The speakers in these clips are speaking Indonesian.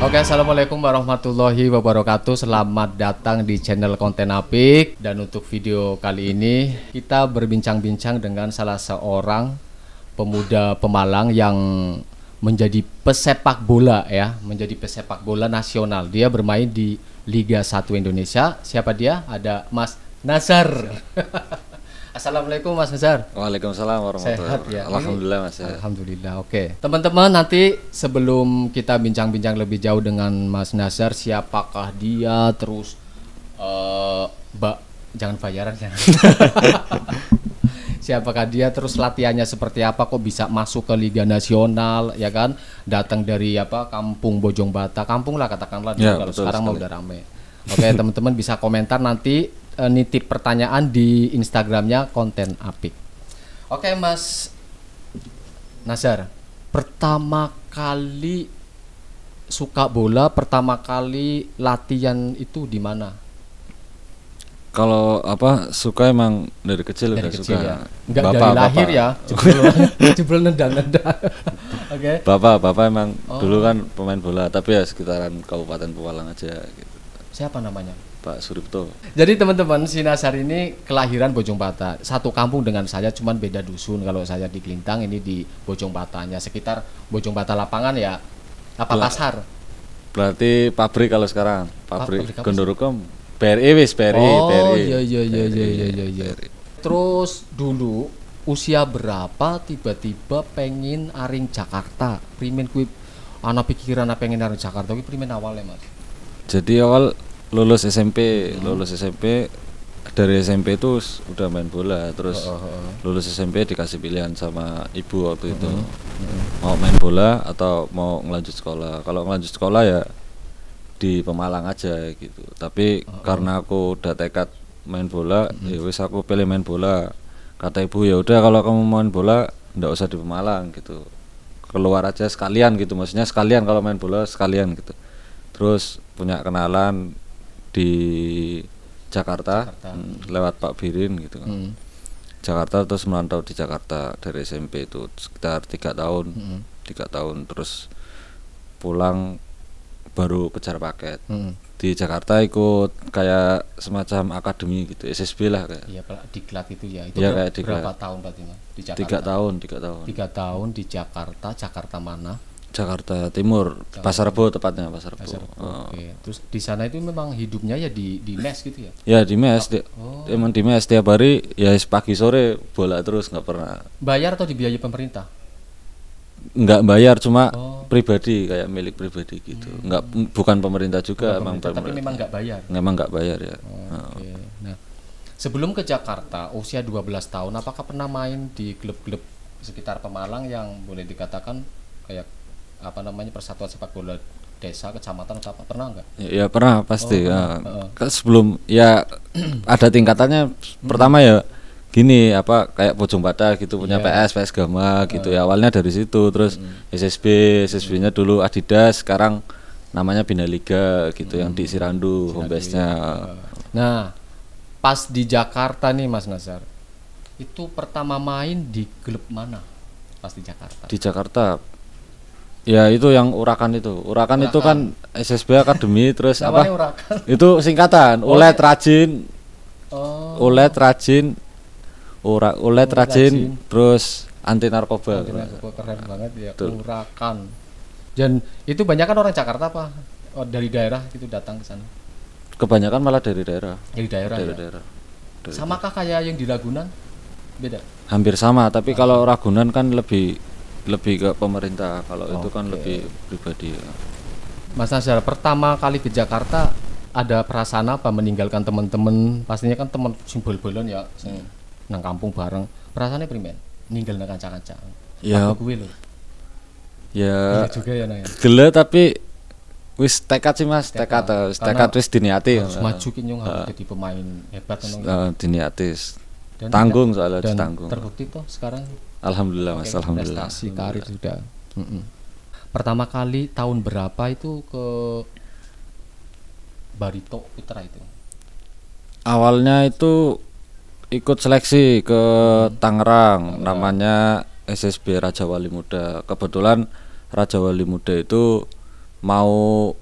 Oke, assalamualaikum warahmatullahi wabarakatuh. Selamat datang di channel konten Apik. Dan untuk video kali ini kita berbincang-bincang dengan salah seorang pemuda Pemalang yang menjadi pesepak bola ya, menjadi pesepak bola nasional. Dia bermain di Liga 1 Indonesia. Siapa dia? Ada Mas Nazar. Assalamualaikum Mas Nazar. Waalaikumsalam warahmatullahi ya. wabarakatuh. Ya? Alhamdulillah Mas. Ya. Alhamdulillah. Oke. Okay. Teman-teman nanti sebelum kita bincang-bincang lebih jauh dengan Mas Nazar siapakah dia terus uh, Mbak jangan bayaran ya. siapakah dia terus latihannya seperti apa kok bisa masuk ke liga nasional ya kan datang dari apa kampung Bojong Bata kampung lah katakanlah ya, kalau sekarang sekali. mau udah rame oke teman-teman bisa komentar nanti uh, nitip pertanyaan di Instagramnya konten apik. Oke Mas Nazar, pertama kali suka bola, pertama kali latihan itu di mana? kalau apa suka emang dari kecil dari udah kecil, suka ya. Enggak bapak, dari lahir bapak. ya jebol jebol nendang nendang oke bapak bapak emang oh. dulu kan pemain bola tapi ya sekitaran kabupaten Pualang aja gitu siapa namanya Pak Suripto. Jadi teman-teman Sinasar ini kelahiran Bojong Bata. Satu kampung dengan saya cuman beda dusun. Kalau saya di Kelintang ini di Bojong Batanya sekitar Bojong Bata lapangan ya apa pasar. Berarti pabrik kalau sekarang, pabrik, pabrik periwis BRI wis BRI, oh, BRI. iya iya iya iya iya iya. iya, iya. Terus dulu usia berapa tiba-tiba pengen aring Jakarta? Primen kuwi ana pikiran pengen aring Jakarta kuwi primen awalnya Mas. Jadi awal lulus SMP hmm. lulus SMP dari SMP itu udah main bola terus oh, oh, oh. lulus SMP dikasih pilihan sama ibu waktu itu hmm, -hmm. mau main bola atau mau ngelanjut sekolah kalau ngelanjut sekolah ya di Pemalang aja gitu tapi oh, oh, karena aku udah tekad main bola -hmm. ya wis aku pilih main bola kata ibu ya udah kalau kamu main bola ndak usah di Pemalang gitu keluar aja sekalian gitu maksudnya sekalian kalau main bola sekalian gitu terus punya kenalan di Jakarta, Jakarta. Hmm, lewat Pak Birin gitu kan. Hmm. Jakarta terus melantau di Jakarta dari SMP itu sekitar tiga tahun, hmm. tiga hmm. tahun terus pulang baru kejar paket. Hmm. Di Jakarta ikut kayak semacam akademi gitu, SSB lah kayak. Iya, diklat itu ya. Itu ya, kayak berapa diklat. tahun berarti? Di Jakarta. Tiga tahun, tiga tahun. Tiga tahun di Jakarta, Jakarta mana? Jakarta Timur, Jakarta. Pasar Rebo tepatnya Pasar Rebo. Pasar Oh. Oke. Terus di sana itu memang hidupnya ya di di mes gitu ya? Ya di mes, oh. di, emang di mes tiap hari ya pagi sore bola terus nggak pernah. Bayar atau dibiayai pemerintah? Nggak bayar cuma oh. pribadi kayak milik pribadi gitu. Hmm. Nggak bukan pemerintah juga bukan emang pemerintah, Tapi memang nggak bayar. Memang nggak bayar ya. Oh, Oke. Nah sebelum ke Jakarta usia 12 tahun apakah pernah main di klub-klub sekitar Pemalang yang boleh dikatakan kayak apa namanya persatuan sepak bola desa kecamatan atau apa pernah enggak? Ya, ya pernah pasti. Oh, ya. Uh, sebelum ya ada tingkatannya hmm. pertama ya gini apa kayak Pojong Bata gitu punya yeah. PS PS Gama gitu uh. ya awalnya dari situ terus mm. SSB SSB-nya hmm. dulu Adidas sekarang namanya Bina Liga gitu mm. yang di hmm. Sirandu, homebase nya Uh. Nah, pas di Jakarta nih Mas Nazar. Itu pertama main di klub mana? Pas di Jakarta. Di Jakarta Ya itu yang urakan itu. Urakan, urakan. itu kan SSB Akademi terus apa? Urakan. Itu singkatan oh. Ulet rajin. Oh. Ulet rajin. Ura, ulet rajin, rajin. terus anti narkoba. Anti keren banget ya. Urakan. Dan itu banyak kan orang Jakarta apa oh, dari daerah itu datang ke sana? Kebanyakan malah dari daerah. Dari daerah. Dari ya? daerah. Dari Samakah kayak yang di Ragunan? Beda. Hampir sama, tapi ah. kalau Ragunan kan lebih lebih ke pemerintah kalau okay. itu kan lebih pribadi ya. Mas Nasir pertama kali ke Jakarta ada perasaan apa meninggalkan teman-teman pastinya kan teman simbol bolon ya hmm. nang kampung bareng perasaannya primen ninggal nang kaca-kaca ya gue ya iya juga ya nang gele tapi wis tekad sih mas tekad tekad, eh, tekad wis diniati harus maju kinyung uh, jadi pemain hebat uh, diniati tanggung soalnya dan ditanggung terbukti toh sekarang Alhamdulillah Mas, okay, alhamdulillah. Prestasi karir sudah. Mm -mm. Pertama kali tahun berapa itu ke Barito Putra itu? Awalnya itu ikut seleksi ke hmm. Tangerang, Tangerang, namanya SSB Raja Wali Muda. Kebetulan Raja Wali Muda itu mau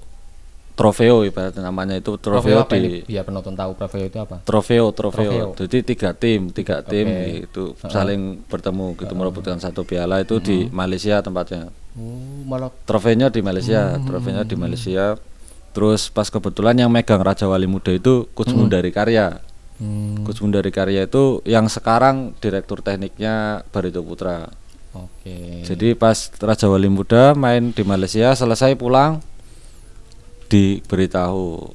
trofeo ibarat namanya itu trofeo, di Ya penonton tahu trofeo itu apa trofeo trofeo, trofeo. jadi tiga tim tiga okay. tim itu uh saling bertemu gitu uh merebutkan satu piala itu uh di Malaysia tempatnya uh, trofeonya di Malaysia uh trofeonya di Malaysia terus pas kebetulan yang megang Raja Wali Muda itu Coach uh dari Karya uh-huh. dari Karya itu yang sekarang direktur tekniknya Barito Putra Oke. Okay. Jadi pas Raja Wali Muda main di Malaysia selesai pulang diberitahu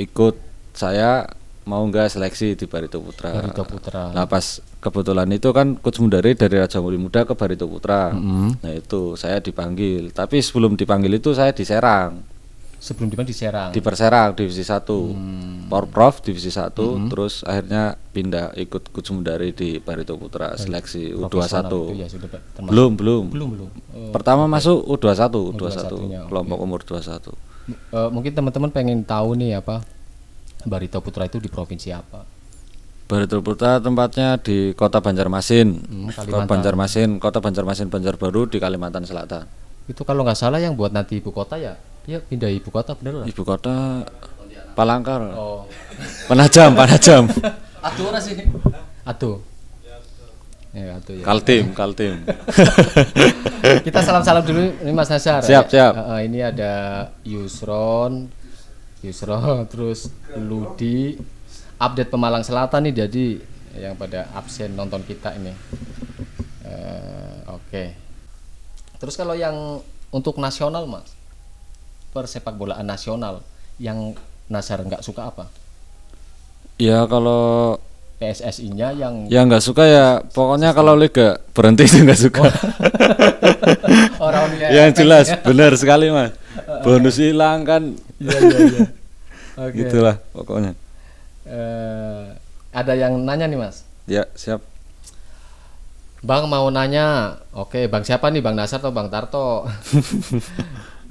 ikut saya mau nggak seleksi di Barito Putra. Barito Putra. Nah pas kebetulan itu kan coach Mundari dari Raja Muli Muda ke Barito Putra. Mm -hmm. Nah itu saya dipanggil. Tapi sebelum dipanggil itu saya diserang sebelum di di Serang di Perserang divisi 1 hmm. Power Prof divisi 1 hmm. terus akhirnya pindah ikut Kusumdari di Barito Putra Baik. seleksi U21 ya, belum belum belum belum oh, pertama okay. masuk U21 U21, U21 kelompok okay. umur 21 M uh, mungkin teman-teman pengen tahu nih apa Barito Putra itu di provinsi apa Barito Putra tempatnya di Kota Banjarmasin, hmm, Kota Banjarmasin, Kota Banjarmasin Banjarbaru di Kalimantan Selatan. Itu kalau nggak salah yang buat nanti ibu kota ya Iya pindah ibu kota bener lah. Ibu kota Palangkar. Oh. Panajam, Panajam. Aduh ora sih. Aduh. Ya, aduh ya. Kaltim, Kaltim. Kita salam-salam dulu ini Mas Nasar. Siap, ya. siap. Uh, ini ada Yusron, Yusron terus Ludi. Update Pemalang Selatan nih jadi yang pada absen nonton kita ini. Uh, Oke. Okay. Terus kalau yang untuk nasional Mas, persepak bolaan nasional yang Nasar nggak suka apa? Ya kalau PSSI-nya yang ya nggak suka ya pokoknya kalau liga berhenti itu nggak suka. Oh. yang ya, jelas ya. benar sekali mas. Bonus hilang kan. Iya iya Ya. Okay. Gitulah pokoknya. Uh, ada yang nanya nih mas. Ya siap. Bang mau nanya, oke Bang siapa nih Bang Nasar atau Bang Tarto?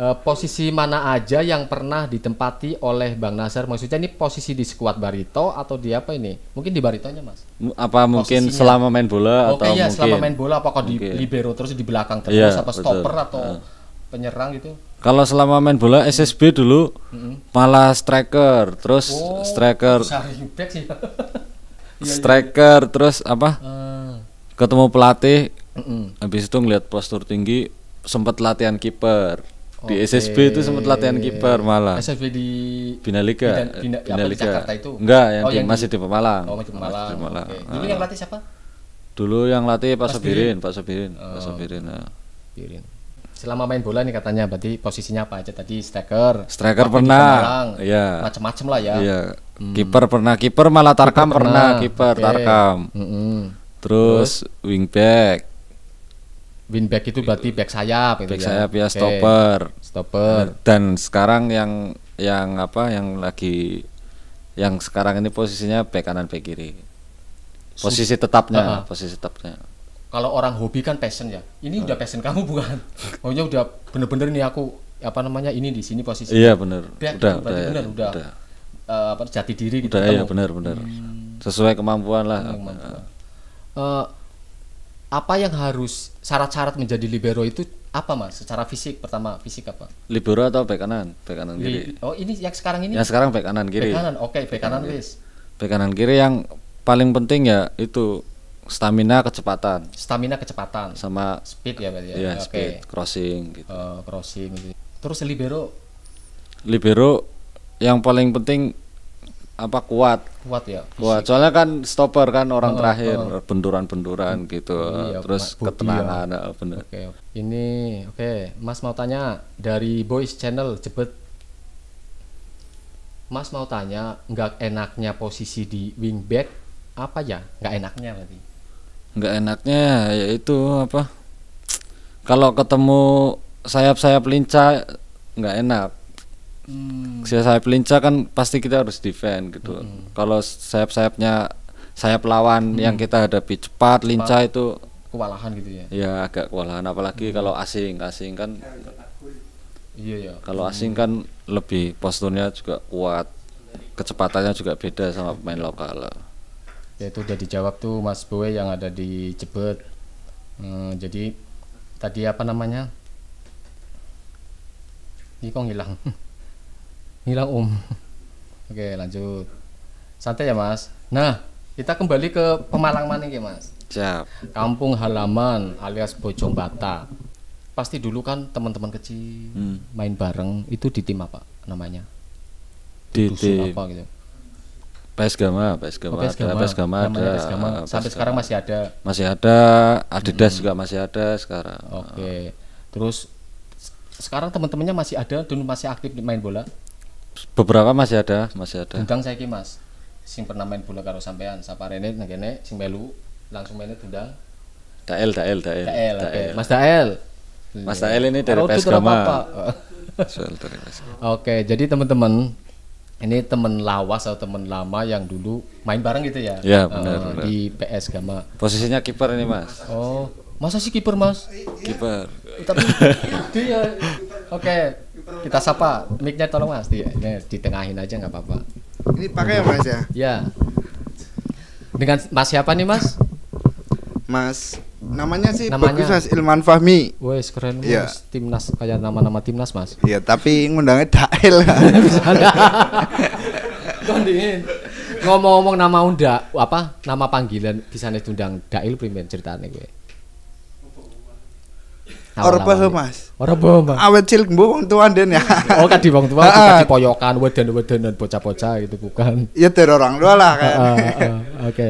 uh, posisi mana aja yang pernah ditempati oleh Bang Nasir? Maksudnya ini posisi di skuad Barito atau di apa ini? Mungkin di Baritonya, Mas. Apa mungkin selama main bola Oke, atau ya, mungkin selama main bola apakah di mungkin. libero terus di belakang terus ya, apa betul. stopper atau uh. penyerang gitu? Kalau selama main bola SSB dulu mm-hmm. malah striker, terus oh, striker. Iya, iya, iya. striker terus apa? Uh. Ketemu pelatih. Mm-mm. Habis itu ngeliat postur tinggi sempat latihan kiper di okay. SSB itu sempat latihan kiper malah. SSB di Binalika. Bina, Bina, Bina Jakarta itu? Enggak, yang, oh, yang masih di Pemalang. Oh, masih di Pemalang. Masih Pemalang. Okay. Dulu yang latih siapa? Dulu yang latih Pak Sobirin, Pak Sobirin, oh. Pak Sobirin. Nah. Birin. Selama main bola nih katanya berarti posisinya apa aja tadi striker. Striker pernah. Iya. Macam-macam lah ya. Iya. Hmm. Kiper pernah, kiper malah Tarkam pernah, pernah. kiper okay. Tarkam. Mm -hmm. Terus, Terus wingback Winback itu berarti gitu. back sayap gitu back ya. sayap ya okay. stopper. Stopper. Dan sekarang yang yang apa yang lagi yang sekarang ini posisinya back kanan back kiri. Posisi tetapnya, uh -huh. posisi tetapnya. Kalau orang hobi kan passion ya. Ini uh. udah passion kamu bukan? Maunya udah bener-bener nih aku apa namanya ini di sini posisi. Iya bener. Back gitu, udah, udah, ya, bener, udah. udah. Uh, jati diri gitu. ya, iya bener bener. Hmm. Sesuai kemampuan lah. Kemampuan. Uh, apa yang harus syarat-syarat menjadi libero itu apa mas secara fisik pertama fisik apa libero atau back kanan back kanan kiri oh ini yang sekarang ini yang sekarang back kanan kiri back kanan oke okay, back kanan wis back kanan kiri yang paling penting ya itu stamina kecepatan stamina kecepatan sama speed ya berarti ya, yeah, okay. speed crossing gitu uh, crossing gitu. terus libero libero yang paling penting apa kuat kuat ya fisik. kuat soalnya kan stopper kan orang oh, terakhir benduran oh. benturan-benturan gitu iya, terus ketenangan ya. Ah, oke okay. ini oke okay. Mas mau tanya dari Boys Channel cepet Mas mau tanya nggak enaknya posisi di wingback apa ya nggak enaknya berarti nggak enaknya yaitu apa kalau ketemu sayap-sayap lincah nggak enak Hmm. Sayap lincah kan pasti kita harus defend gitu. Hmm. Kalau sayap-sayapnya sayap lawan hmm. yang kita hadapi cepat, cepat lincah itu kewalahan gitu ya. Iya, agak kewalahan apalagi hmm. kalau asing. Asing kan Iya ya. Kalau hmm. asing kan lebih posturnya juga kuat. Kecepatannya juga beda sama pemain lokal. Ya itu udah dijawab tuh Mas Bue yang ada di Jebet. Hmm, jadi tadi apa namanya? Ini kok ngilang. hilang om oke lanjut santai ya mas nah kita kembali ke Pemalang mana ya mas Siap. kampung halaman alias Bojong Bata pasti dulu kan teman-teman kecil hmm. main bareng itu di tim apa namanya di tim apa gitu PS Gama, PS Gama, oh, Gama, PS Gama ada. Sampai PS sekarang masih ada. Masih ada, Adidas hmm. juga masih ada sekarang. Oke. Okay. Terus sekarang teman-temannya masih ada dan masih aktif main bola? beberapa masih ada masih ada Dudang saya mas sing pernah main bola karo sampean rene ngene sing melu langsung mainnya Dudang Dael Dael Dael Dael, Mas Dael Mas Dael ini dari PS Gama Oke jadi teman-teman ini teman lawas atau teman lama yang dulu main bareng gitu ya? Ya benar, uh, Di PS Gama. Posisinya kiper ini mas. Oh, masa sih kiper mas? Kiper. Tapi dia, oke. Kita sapa. Miknya tolong Mas, di, tengahin aja nggak apa-apa. Ini pakai ya Mas ya? Ya. Dengan Mas siapa nih Mas? Mas namanya sih namanya, bagus mas Ilman Fahmi wes keren iya. mas ya. timnas kayak nama-nama timnas mas iya tapi ngundangnya Dael ngomong-ngomong nama unda apa nama panggilan bisa nih undang Dael primen ceritanya gue Nah, Orba paham Mas. Ora mas. Awet cilik mbok wong tuan den ya. Oh kadi wong tua kadi poyokan weden dan bocah-bocah itu bukan. Ya teror orang tua lah kan. Ah, ah, ah, oke.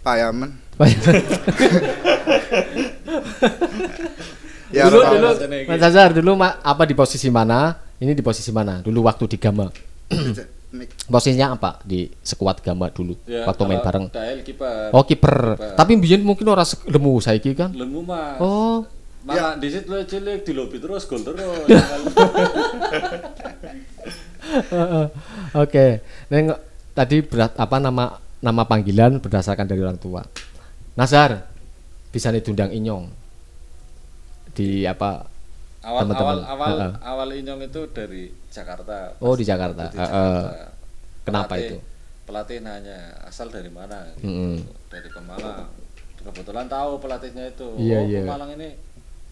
Payaman. ya, dulu, dulu, Mas gitu. Azhar dulu apa di posisi mana? Ini di posisi mana? Dulu waktu di Gama. Posisinya apa di sekuat gambar dulu ya, waktu main bareng? dahil, kiper. Oh kiper. Tapi biyen mungkin orang lemu kira kan. Lemu Mas. Oh. Malah ya. di situ cilik di lobi terus gol terus. Ya kan? Oke. Neng tadi berat apa nama nama panggilan berdasarkan dari orang tua. Nazar bisa nih dundang inyong di apa awal teman -teman. awal awal, uh -uh. awal Inyong itu dari Jakarta oh di Jakarta, di Jakarta. Uh, kenapa pelatih, itu pelatih nanya asal dari mana gitu. mm -hmm. dari Pemalang kebetulan tahu pelatihnya itu yeah, oh yeah. Pemalang ini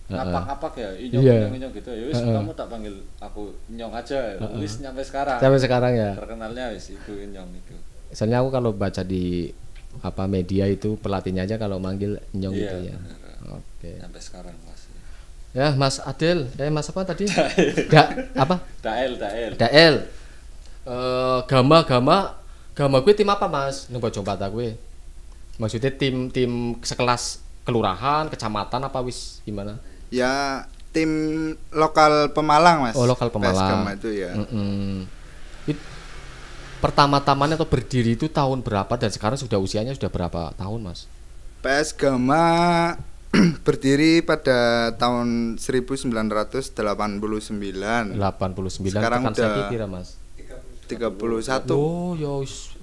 apa apa ya inyong yeah. inyong inyong gitu ya wis uh, kamu tak panggil aku inyong aja uh, wis nyampe sekarang sampai sekarang ya terkenalnya wis itu inyong itu soalnya aku kalau baca di apa media itu pelatihnya aja kalau manggil inyong yeah, gitu ya oke okay. sampai sekarang Ya, Mas Adil, eh, Mas apa tadi? Da, apa? Dael, Dael. Dael. Uh, gama, gama, gama gue tim apa Mas? Nunggu coba tak gue. Maksudnya tim tim sekelas kelurahan, kecamatan apa wis gimana? Ya tim lokal Pemalang Mas. Oh lokal Pemalang. Gama itu ya. Mm -mm. It, pertama-tamanya atau berdiri itu tahun berapa dan sekarang sudah usianya sudah berapa tahun Mas? PS Gama berdiri pada tahun 1989. 89. Sekarang Tekan udah kira, Mas. 31. Oh, ya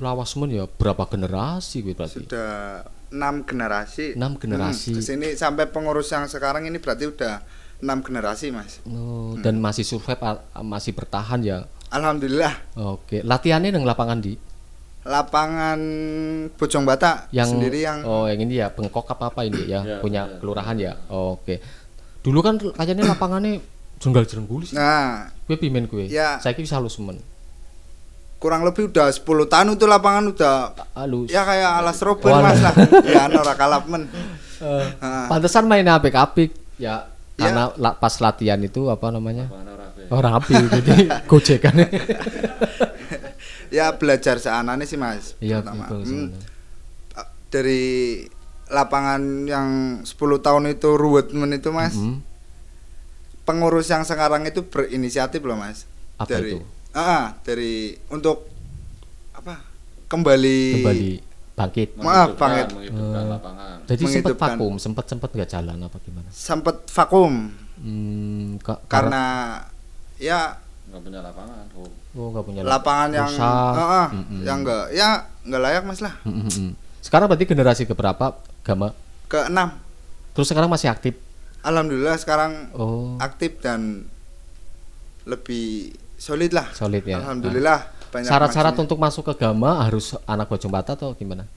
lawas men ya berapa generasi gue berarti. Sudah 6 generasi. 6 generasi. Hmm, sini sampai pengurus yang sekarang ini berarti udah 6 generasi, Mas. Oh, hmm. dan masih survive masih bertahan ya. Alhamdulillah. Oke, latihannya dengan lapangan di lapangan Bojong Bata yang, sendiri yang oh yang ini ya bengkok apa apa ini ya, ya punya ya. kelurahan ya oh, oke okay. dulu kan kayaknya lapangannya jenggal jenggul sih nah gue pimen gue ya saya bisa halus men kurang lebih udah 10 tahun itu lapangan udah halus ya kayak alas robot oh, mas lah ya norak kalap men uh, nah. pantesan main apik apik ya, ya. karena ya. pas latihan itu apa namanya orang oh, rapi jadi gojekan ya belajar seanane sih mas iya betul hmm, dari lapangan yang 10 tahun itu ruwetmen itu mas mm -hmm. pengurus yang sekarang itu berinisiatif loh mas apa dari itu? Ah, dari untuk apa kembali kembali bangkit maaf ah, bangkit uh, lapangan jadi sempat vakum sempat sempat nggak jalan apa gimana sempat vakum hmm, karena ya nggak punya lapangan oh oh nggak punya lapangan, yang rusak. Uh, uh, mm hmm yang nggak ya nggak layak mas lah mm hmm sekarang berarti generasi keberapa gama ke enam terus sekarang masih aktif alhamdulillah sekarang oh. aktif dan lebih solid lah solid ya alhamdulillah nah. syarat-syarat untuk masuk ke gama harus anak Bojombata atau gimana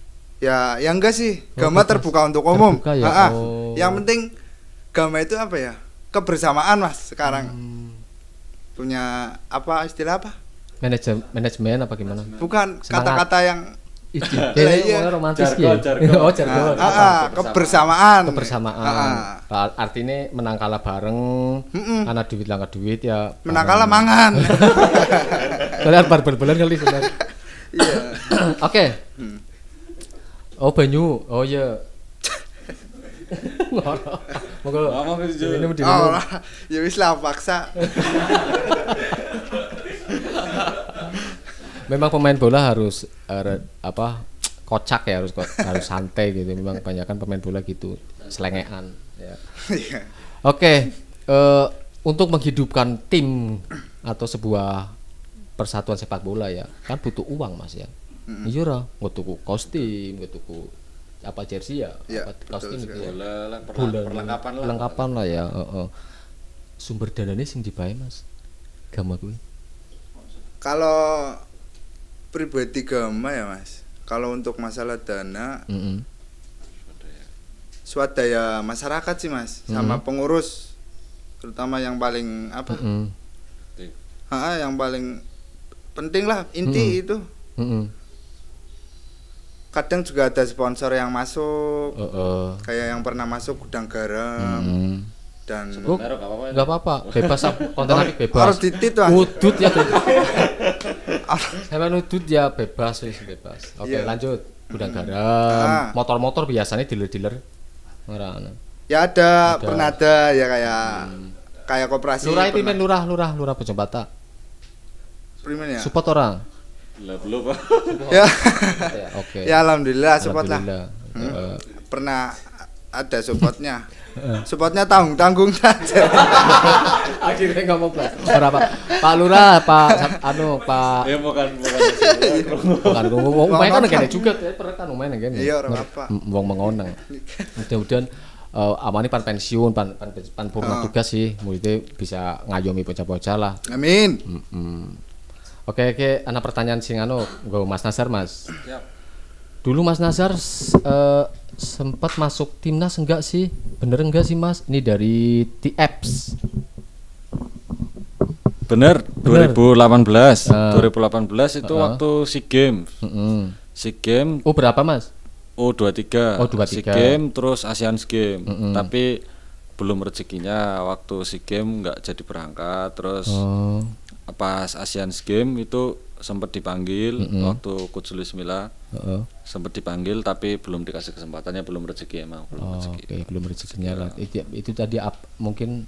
ya yang enggak sih oh, gama oh, terbuka untuk umum terbuka ya? oh. yang penting gama itu apa ya kebersamaan mas sekarang hmm punya apa istilah apa? Manajemen manajemen apa gimana? Bukan kata-kata yang Ya, romantis jargon, gitu. Oh, jargon. Nah, ah, ah kebersamaan. Kebersamaan. Ah. ah. Nah, artinya menang kalah bareng, mm -mm. anak duit langkah duit ya. Menang kalah mangan. Soalnya barber bulan kali sebenarnya. Iya. Oke. Hmm. Oh, Banyu. Oh iya. Yeah. Monggo. Oh, ngomong itu. Minum Oh, ya wis lah paksa. Memang pemain bola harus er, apa kocak ya harus harus santai gitu. Memang kebanyakan pemain bola gitu selengean ya. Iya. Oke, okay, uh, eh, untuk menghidupkan tim atau sebuah persatuan sepak bola ya kan butuh uang mas ya. Iya lah, nggak tuku kostum, nggak tuku apa jersey ya, ya apa kaosnya gitu ya. Bola, perlengkapan lah. Perlengkapan lah ya. oh, oh. Sumber dananya sing dibayar Mas. Gama gue Kalau pribadi gama ya Mas. Kalau untuk masalah dana, mm -hmm. swadaya masyarakat sih Mas, sama mm -hmm. pengurus terutama yang paling apa? Mm -hmm. Ha, yang paling penting lah inti mm -hmm. itu. Mm -hmm kadang juga ada sponsor yang masuk uh, uh. kayak yang pernah masuk gudang garam hmm. dan sebut merek apa-apa nggak apa bebas konten oh, bebas harus titit lah udut ya saya udut ya bebas wis bebas oke okay, iya. yeah. lanjut gudang garam motor ah. motor-motor biasanya dealer-dealer anu. ya ada, ada. pernah ada ya kayak hmm. kayak koperasi lurah itu lurah lurah lurah pejabat Primen ya support orang lah belum ya. ya. Oke. Ya alhamdulillah support lah. Hmm. Eh, eh. Pernah ada supportnya. Eh. supportnya tanggung tanggung saja. Akhirnya nggak mau pak. Berapa? Pak Lura Pak Anu, Pak. Ya bukan bukan. bukan bukan mau main kan kayaknya juga kan main kene. Iya orang apa. Wong mengoneng. Mudah-mudahan uh, amane pan pensiun pan pan, pan purna ah. tugas sih itu bisa ngayomi bocah-bocah lah amin mm -mm. Oke, oke, anak pertanyaan sing anu gue Mas Nasar, Mas. Siap. Dulu Mas Nasar uh, eh, sempat masuk timnas enggak sih? Bener enggak sih, Mas? Ini dari Apps. Bener, Bener, 2018. Uh, 2018 itu uh, waktu si Games. Uh, uh. SEA Games. Oh, berapa, Mas? Oh, 23. Oh, 23. Si Games terus ASEAN Games. Uh, uh. Tapi belum rezekinya waktu si Games nggak jadi berangkat, terus uh pas Asian Games itu sempat dipanggil mm -hmm. waktu Kutsulis Mila uh -oh. sempat dipanggil tapi belum dikasih kesempatannya belum rezeki emang belum oh, rezeki okay. belum rezekinya iya. lah itu, tadi up, mungkin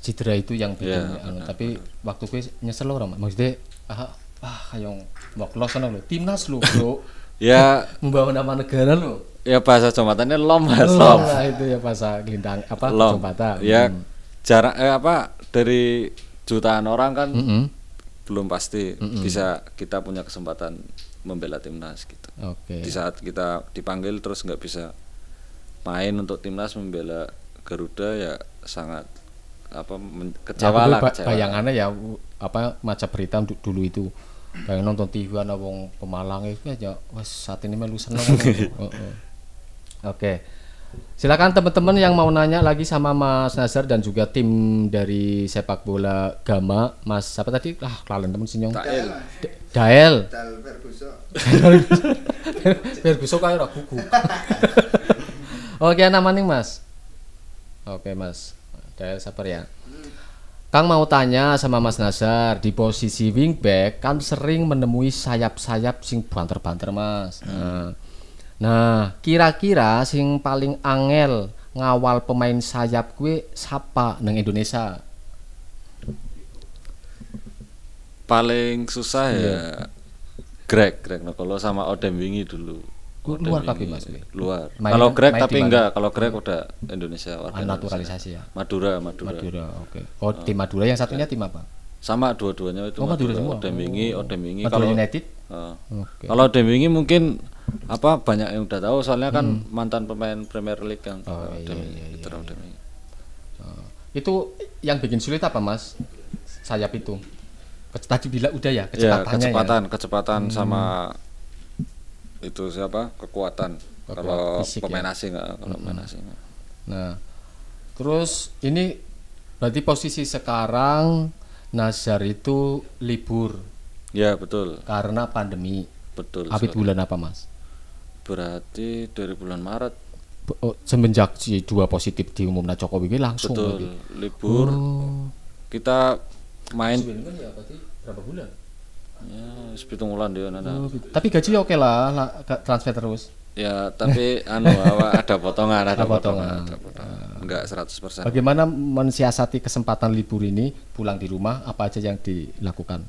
cedera itu yang iya, bikin yeah, anu, benar, tapi benar. waktu gue nyesel orang maksudnya ah, ah yang mau sana lo timnas lo bro ya membawa nama negara lo ya bahasa jembatannya lom bahasa lom, lom. itu ya bahasa gelintang apa lom. ya hmm. jarak eh, apa dari jutaan orang kan mm -hmm. belum pasti mm -hmm. bisa kita punya kesempatan membela timnas gitu. Okay. Di saat kita dipanggil terus nggak bisa main untuk timnas membela Garuda ya sangat apa ya, kecewa ya, lah yang bayangannya ya apa maca berita dulu itu pengen nonton TV ana wong Pemalang itu aja wah saat ini melu seneng. Oke. Okay. Silakan teman-teman yang mau nanya lagi sama Mas Nasar dan juga tim dari sepak bola Gama, Mas siapa tadi? lah kalian teman sinyong. Dael. Dael. Dael Ferguson. kayak ora Oke, nama nih Mas. Oke, Mas. Dael sabar ya. Kang mau tanya sama Mas Nasar di posisi wingback kan sering menemui sayap-sayap sing banter-banter Mas. Nah, Nah, kira-kira sing paling angel ngawal pemain sayap kue siapa neng Indonesia? Paling susah ya iya. Greg, Greg kalau sama Odem Wingi dulu. Odem luar tapi Mas. Luar. Kalau Greg tapi enggak, kalau Greg udah Indonesia warga naturalisasi Indonesia. ya. Madura, Madura. Madura, oke. Okay. Oh, tim ah. Madura yang satunya tim apa? Sama dua-duanya itu. Oh, Madura, Madura semua. Odem Wingi, Odem oh. Wingi kalau United. Uh, ah. okay. Kalau Odem Wingi mungkin apa banyak yang udah tahu soalnya kan hmm. mantan pemain Premier League yang oh, iya, iya, iya. iya. Oh. itu yang bikin sulit apa mas sayap itu tadi bila udah ya iya, kecepatannya ya, kecepatan ya. kecepatan hmm. sama itu siapa kekuatan, kekuatan kalau ya? pemain ya? asing kalau hmm. pemain asing nah terus ini berarti posisi sekarang Nazar itu libur ya betul karena pandemi betul habis bulan apa mas berarti dari bulan Maret oh, semenjak si dua positif diumumkan Jokowi ini langsung betul lagi. libur oh. kita main kan ya, berapa bulan ya dia nana oh, gitu. tapi gaji oke lah, lah transfer terus ya tapi anu ada potongan ada, potongan, potongan, ada potongan. Ah. enggak 100% bagaimana mensiasati kesempatan libur ini pulang di rumah apa aja yang dilakukan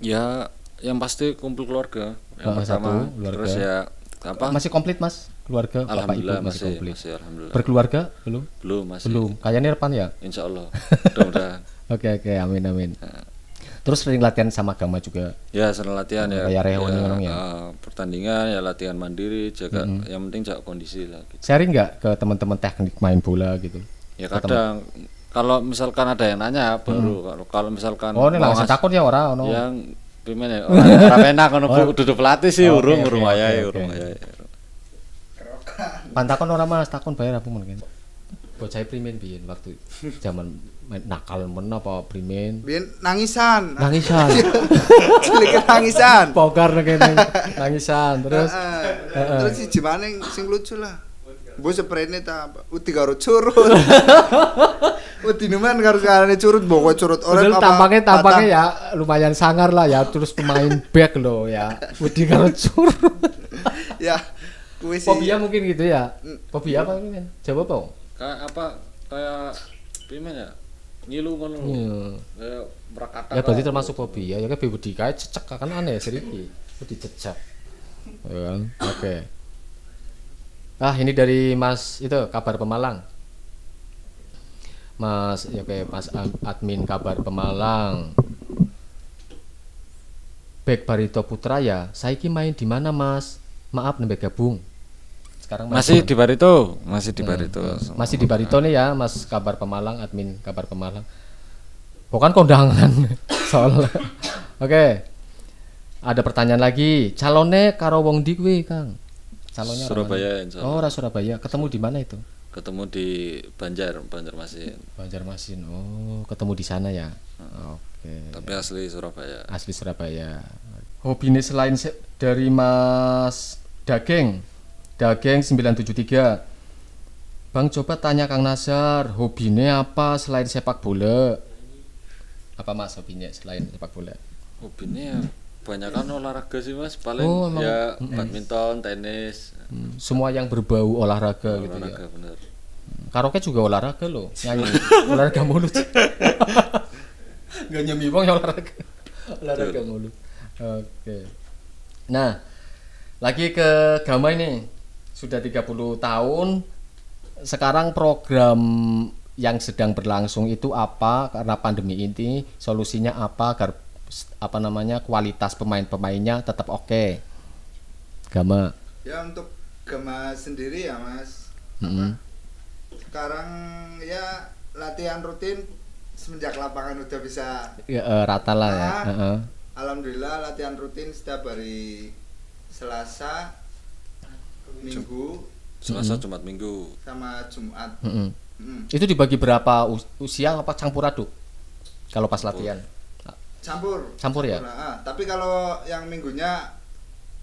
ya yang pasti kumpul keluarga yang nah, pertama satu, keluarga. terus ya apa? Masih komplit mas keluarga bapak ibu masih, masih komplit. Masih, alhamdulillah. Berkeluarga belum? Belum masih. Belum. Kayaknya depan ya. insyaallah Allah. oke oke amin amin. Terus sering latihan sama agama juga? Ya sering latihan ya. Kayak ya, ya. Uh, pertandingan ya latihan mandiri jaga. Mm -hmm. Yang penting jaga kondisi lah. Gitu. Sharing nggak ke teman-teman teknik main bola gitu? Ya kadang kalau misalkan ada yang nanya baru hmm. kalau misalkan oh ini langsung takut ya orang no. Gimana? Ya. orang enak, ngono duduk pelatih sih oh, urung urung wayahe urung wayahe. Pantakon orang Mas, takon bayar apa mungkin. Bocah primen biyen waktu zaman nakal men apa primen? Biyen nangisan. Nangisan. sedikit nangisan. Pogar kene nangisan terus. Terus si jemaning sing lucu lah. Bu sprene ta uti karo curut. uti numan karo sekarane curut mbok curut orang apa. tampaknya ya lumayan sangar lah ya terus pemain back lo ya. Uti karo curut. ya. Kuwi sih. Fobia mungkin gitu ya. Fobia hmm. apa ini? coba apa? Kayak apa kayak gimana ya? ngilu ngono iya. Kayak berkata. Ya berarti termasuk fobia gitu. ya kayak bebudi kayak cecek kan aneh ya sedikit. Budi cecek. Ya kan? Oke. Ah, ini dari Mas itu kabar Pemalang. Mas, ya oke, Mas admin kabar Pemalang. Back Barito Putra ya, saiki main di mana Mas? Maaf nembek gabung. Sekarang masih di Barito, masih di eh, Barito. Hmm. Masih di Barito nih ya, Mas kabar Pemalang, admin kabar Pemalang. Bukan kondangan soalnya. oke. Ada pertanyaan lagi, calonnya karo wong di Kang calonnya Surabaya orang Oh, orang Surabaya. Ketemu di mana itu? Ketemu di Banjar, Banjarmasin. Banjarmasin. Oh, ketemu di sana ya. Hmm. Oke. Okay. Tapi asli Surabaya. Asli Surabaya. Hobi ini selain dari Mas Dageng. Dageng 973. Bang coba tanya Kang Nasar, hobinya apa selain sepak bola? Apa Mas hobinya selain sepak bola? Hobinya banyak kan olahraga sih mas paling oh, ya mm badminton tenis hmm. semua yang berbau olahraga, olahraga gitu ya. olahraga, bener. Mm. karaoke juga olahraga loh nyanyi olahraga mulut gak nyemi bang olahraga olahraga mulut oke okay. nah lagi ke Gama ini sudah 30 tahun sekarang program yang sedang berlangsung itu apa karena pandemi ini solusinya apa agar apa namanya kualitas pemain-pemainnya tetap oke okay. Gama ya untuk Gama sendiri ya mas mm -hmm. sekarang ya latihan rutin semenjak lapangan udah bisa ya, uh, rata lah ya uh -uh. alhamdulillah latihan rutin setiap hari Selasa Minggu Selasa mm -hmm. Jumat Minggu sama Jumat mm -hmm. Mm. Itu dibagi berapa usia apa campur aduk kalau pas campur. latihan? Campur. Campur, ya. Nah, tapi kalau yang minggunya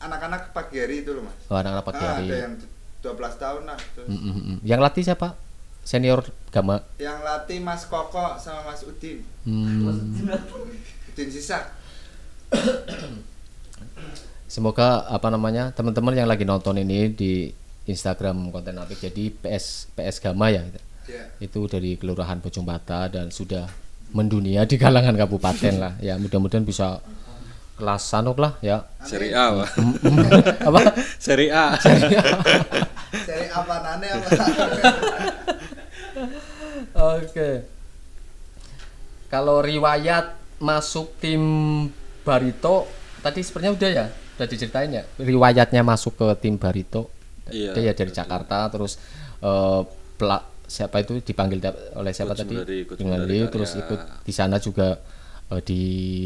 anak-anak pagi hari itu loh mas. Oh anak-anak pagi ah, hari. Nah, ada yang 12 tahun lah. Mm, mm, mm Yang latih siapa? Senior gama. Yang latih Mas Koko sama Mas Udin. Hmm. Mas Udin, Udin sisa. Semoga apa namanya teman-teman yang lagi nonton ini di Instagram konten apik jadi PS PS Gama ya. Yeah. Itu dari Kelurahan Bojong Bata dan sudah mendunia di kalangan kabupaten lah ya mudah-mudahan bisa kelas sanok lah ya seri A mm, mm. apa seri A seri A apa nane apa oke kalau riwayat masuk tim Barito tadi sepertinya udah ya udah diceritain ya riwayatnya masuk ke tim Barito iya, ya dari betul. Jakarta terus uh, eh, pelak siapa itu dipanggil oleh siapa Coach tadi dengan Jumlari, terus ya. ikut di sana juga uh, di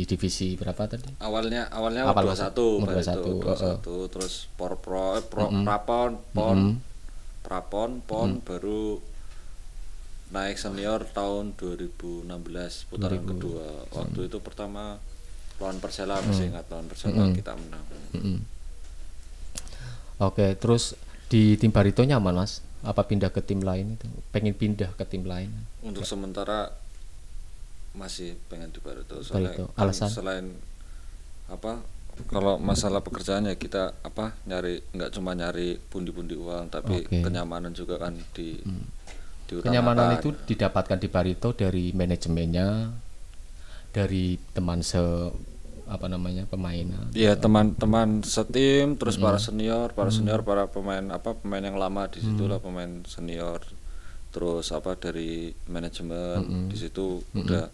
divisi berapa tadi awalnya awalnya awal 21 satu itu, satu uh, terus por pro eh, pro mm -hmm. prapon pon mm -hmm. prapon pon mm -hmm. baru naik senior tahun 2016 putaran 2000. kedua waktu hmm. itu pertama lawan Persela masih hmm. ingat lawan Persela hmm. kita menang hmm. oke okay, terus di tim Barito nyaman mas apa pindah ke tim lain itu pengen pindah ke tim lain untuk Gak. sementara masih pengen di Barito soalnya Barito. Kan alasan selain apa kalau masalah pekerjaannya kita apa nyari nggak cuma nyari pundi-pundi uang tapi okay. kenyamanan juga kan di hmm. di kenyamanan itu didapatkan di Barito dari manajemennya dari teman se apa namanya pemain iya gitu. teman-teman setim terus hmm. para senior para hmm. senior para pemain apa pemain yang lama di situ lah pemain senior terus apa dari manajemen hmm. di situ hmm. udah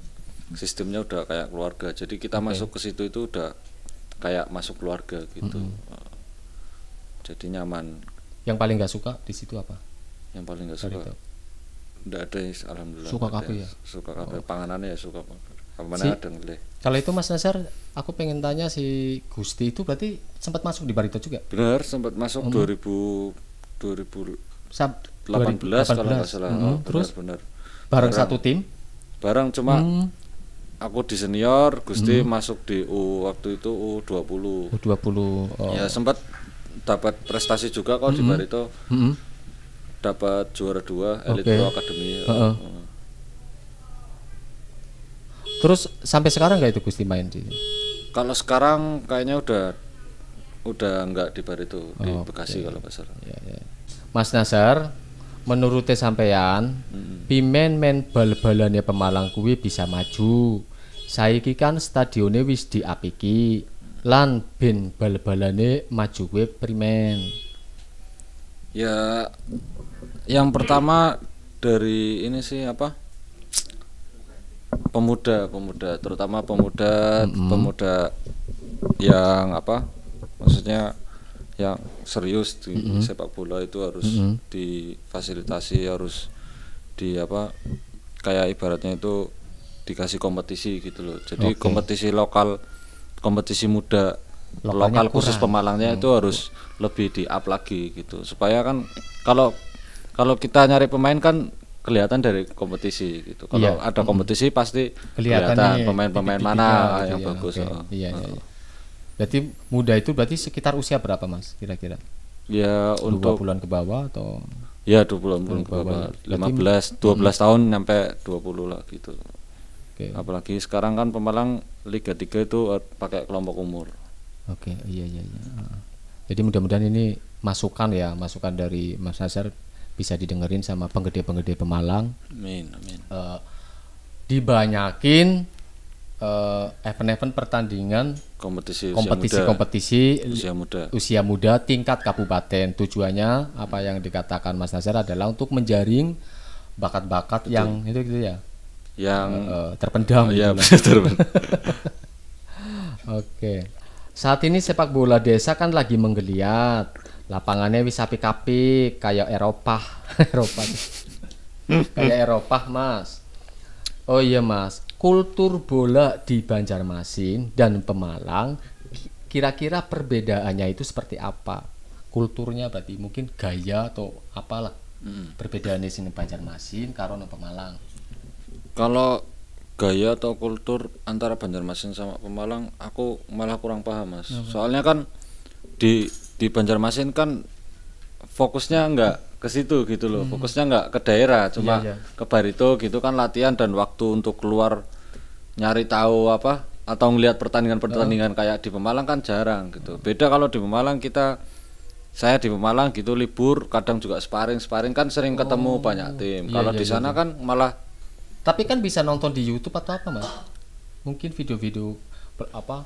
sistemnya udah kayak keluarga jadi kita okay. masuk ke situ itu udah kayak masuk keluarga gitu hmm. jadi nyaman yang paling gak suka di situ apa yang paling gak suka tidak ada alhamdulillah suka kafe ya suka kafe oh. panganannya ya suka kafe si, kalau itu Mas Nasar aku pengen tanya si Gusti itu berarti sempat masuk di Barito juga benar sempat masuk um, 2000 2000 2018 kalau nggak salah mm -hmm. oh, benar, terus benar bareng barang, satu tim bareng cuma hmm. aku di senior Gusti hmm. masuk di U waktu itu U20 U20 oh. ya sempat dapat prestasi juga kok hmm. di Barito hmm. dapat juara dua elit okay. pro akademi uh -uh. Oh. Terus sampai sekarang nggak itu Gusti main di? Kalau sekarang kayaknya udah udah nggak di bar itu oh, di Bekasi okay. kalau nggak salah. Ya, ya. Mas Nasar, menurut sampean, hmm. pimen men bal balannya Pemalang kuwi bisa maju. Saiki kan stadione wis diapiki lan bin bal-balane maju kuwi primen. Ya yang pertama dari ini sih apa? pemuda pemuda terutama pemuda mm -hmm. pemuda yang apa maksudnya yang serius di mm -hmm. sepak bola itu harus mm -hmm. difasilitasi harus di apa kayak ibaratnya itu dikasih kompetisi gitu loh jadi okay. kompetisi lokal kompetisi muda Lokalnya lokal kurang. khusus Pemalangnya hmm. itu mm. harus lebih di up lagi gitu supaya kan kalau kalau kita nyari pemain kan kelihatan dari kompetisi gitu. Kalau yeah. ada kompetisi pasti kelihatan pemain-pemain ya, mana gitu yang ya. bagus. Okay. Oh. Iya, iya, iya. Berarti muda itu berarti sekitar usia berapa Mas kira-kira? Ya untuk bulan ke bawah atau Ya 20 bulan ke bawah. Iya. Lima 15 12 hmm. tahun sampai puluh lah gitu. Okay. Apalagi sekarang kan Pemalang Liga tiga itu eh, pakai kelompok umur. Oke, okay, iya iya iya. Jadi mudah-mudahan ini masukan ya, masukan dari Mas Nasir bisa didengerin sama penggede-penggede Pemalang. Amin, amin. Uh, dibanyakin eh, event-event pertandingan kompetisi kompetisi usia muda, usia muda usia muda tingkat kabupaten tujuannya apa yang dikatakan Mas Nasir adalah untuk menjaring bakat-bakat yang itu gitu ya yang uh, terpendam uh, ya gitu oke okay. saat ini sepak bola desa kan lagi menggeliat lapangannya bisa api kayak Eropa Eropa kayak Eropa mas oh iya mas kultur bola di Banjarmasin dan Pemalang kira-kira perbedaannya itu seperti apa kulturnya berarti mungkin gaya atau apalah hmm. perbedaannya di sini Banjarmasin karo Pemalang kalau gaya atau kultur antara Banjarmasin sama Pemalang aku malah kurang paham mas hmm. soalnya kan di di Banjarmasin kan fokusnya enggak ke situ gitu loh, hmm. fokusnya enggak ke daerah, iya, cuma iya, iya. ke Barito gitu kan latihan dan waktu untuk keluar nyari tahu apa atau ngelihat pertandingan-pertandingan oh. kayak di Pemalang kan jarang gitu. Beda kalau di Pemalang kita saya di Pemalang gitu libur, kadang juga sparring, sparring kan sering oh. ketemu banyak tim. Iya, kalau iya, di iya, sana iya. kan malah Tapi kan bisa nonton di YouTube atau apa, Mas? Mungkin video-video apa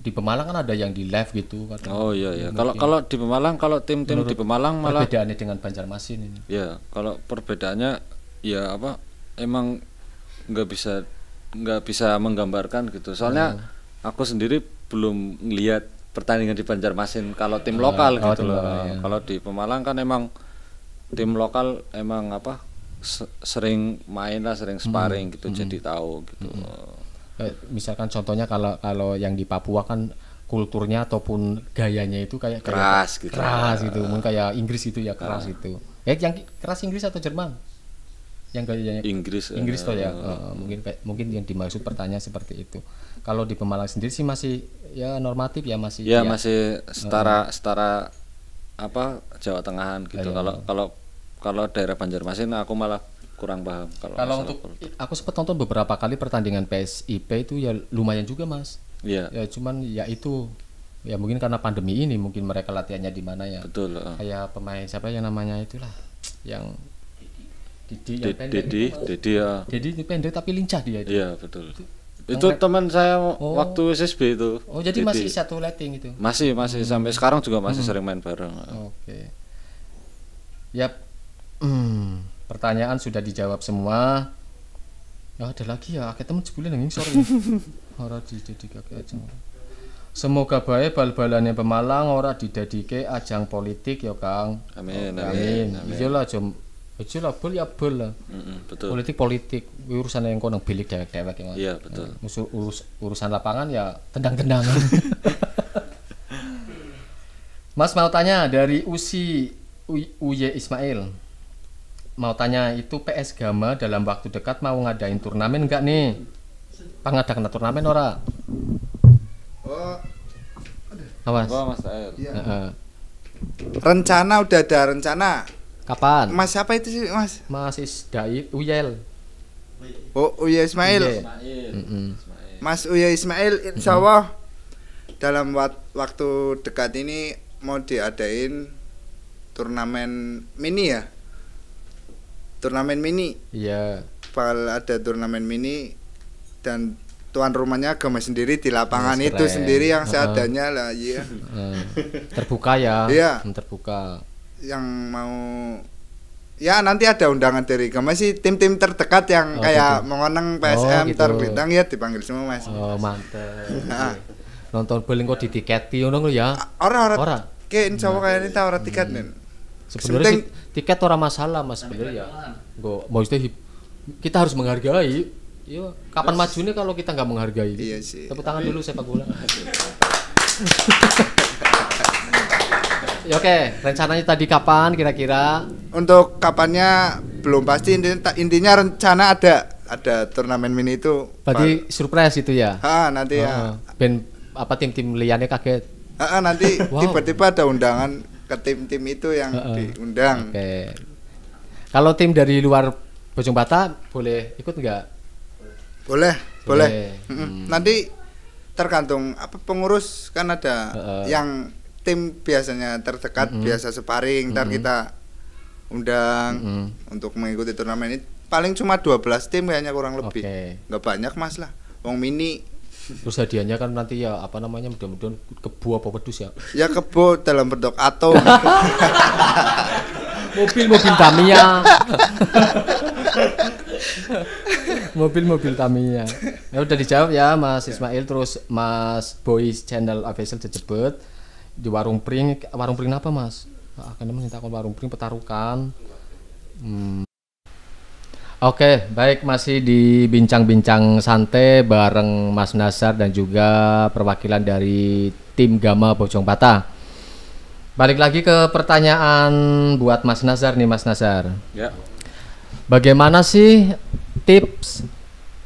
di Pemalang kan ada yang di live gitu kata Oh iya iya. Kalau kalau di Pemalang kalau tim-tim di Pemalang malah perbedaannya dengan Banjarmasin ini. Iya, kalau perbedaannya ya apa emang nggak bisa nggak bisa menggambarkan gitu. Soalnya oh. aku sendiri belum lihat pertandingan di Banjarmasin kalau tim oh, lokal oh, gitu loh. Iya. Kalau di Pemalang kan emang tim lokal emang apa sering main lah, sering sparring hmm. gitu hmm. jadi tahu gitu. Hmm Eh, misalkan contohnya kalau kalau yang di Papua kan kulturnya ataupun gayanya itu kayak keras kayak, gitu. Keras gitu. Ah. Mungkin kayak Inggris itu ya keras uh. Ah. itu. Ya eh, yang keras Inggris atau Jerman? Yang gayanya Inggris. Inggris uh, toh ya. Uh, mungkin mungkin yang dimaksud pertanyaan seperti itu. Kalau di Pemalang sendiri sih masih ya normatif ya masih Ya, ya masih setara uh, setara apa Jawa Tengahan gitu. Iya. Kalau kalau kalau daerah Banjarmasin aku malah kurang paham kalau kalau untuk kultur. aku sempat nonton beberapa kali pertandingan PSIP itu ya lumayan juga mas yeah. ya cuman ya itu ya mungkin karena pandemi ini mungkin mereka latihannya di mana ya betul uh. kayak pemain siapa yang namanya itulah yang Didi yang pendek Didi Didi ya Didi itu pendek tapi lincah dia itu iya betul itu, itu teman saya oh. waktu SSB itu oh jadi Didi. masih satu letting itu masih masih hmm. sampai sekarang juga masih hmm. sering main bareng oke okay. yap hmm pertanyaan sudah dijawab semua ya, ada lagi ya akeh teman sebulan yang ini. ora dididik Semoga baik bal-balannya pemalang ora didadike ajang politik ya Kang. Amin amin. amin. Iyalah jom iyalah bel ya bel lah. betul. Politik politik urusan yang kau bilik dewek-dewek ya. Iya betul. Eh, musuh urus urusan lapangan ya tendang-tendangan. Mas mau tanya dari Usi Uye Ismail mau tanya itu PS Gama dalam waktu dekat mau ngadain turnamen enggak nih? Pengadakan turnamen ora? Oh. Awas. Oh, Mas Air. Ya. Uh -uh. Rencana udah ada rencana. Kapan? Mas siapa itu sih, Mas? Mas Isdai Uyel. Oh, Uya Ismail. Uye. Iya. Ismail. Mm Mas Uya Ismail insya Allah mm -hmm. dalam waktu dekat ini mau diadain turnamen mini ya turnamen mini. Iya. Bakal ada turnamen mini dan tuan rumahnya agama sendiri di lapangan Mas itu keren. sendiri yang uh, seadanya lah iya uh, terbuka ya iya terbuka yang mau ya nanti ada undangan dari agama sih tim-tim terdekat yang oh, kayak gitu. Mengoneng PSM oh, gitu. ya dipanggil semua mas oh mantep nah. nonton beling kok di tiket lu ya Orang-orang, ora. kayak insya Allah kayaknya tahu tiket hmm. nih sebenarnya tiket orang masalah mas sebenarnya ya gue mau kita harus menghargai Yo, iya, kapan Terus. majunya kalau kita nggak menghargai? Iya sih. Tepuk tangan dulu saya bola. Iya. ya, Oke, okay. rencananya tadi kapan kira-kira? Untuk kapannya belum pasti. Intinya, intinya rencana ada ada turnamen mini itu. Berarti surprise itu ya? ya. Ah nanti oh, ya. Ben apa tim-tim liannya kaget? Ah nanti tiba-tiba wow. ada undangan ke tim-tim itu yang uh -uh. diundang. Oke. Kalau tim dari luar Bojong Bata boleh ikut nggak? Boleh, boleh. boleh. Hmm. Nanti tergantung apa pengurus kan ada uh -uh. yang tim biasanya terdekat uh -uh. biasa sparring, uh -uh. ntar kita undang uh -uh. untuk mengikuti turnamen ini paling cuma 12 tim kayaknya kurang lebih. Okay. Nggak banyak Mas lah. Wong mini Terus hadiahnya kan nanti ya apa namanya mudah-mudahan kebo apa pedus ya. Ya kebo dalam bentuk atau Mobil-mobil Tamiya. Mobil-mobil Tamiya. Ya udah dijawab ya Mas ya. Ismail terus Mas Boys channel official jejebet di warung pring warung pring apa Mas? Akan minta warung pring petarukan. Hmm. Oke, baik masih di bincang-bincang santai bareng Mas Nasar dan juga perwakilan dari tim Gama Bojong Bata. Balik lagi ke pertanyaan buat Mas Nasar nih Mas Nasar. Ya. Bagaimana sih tips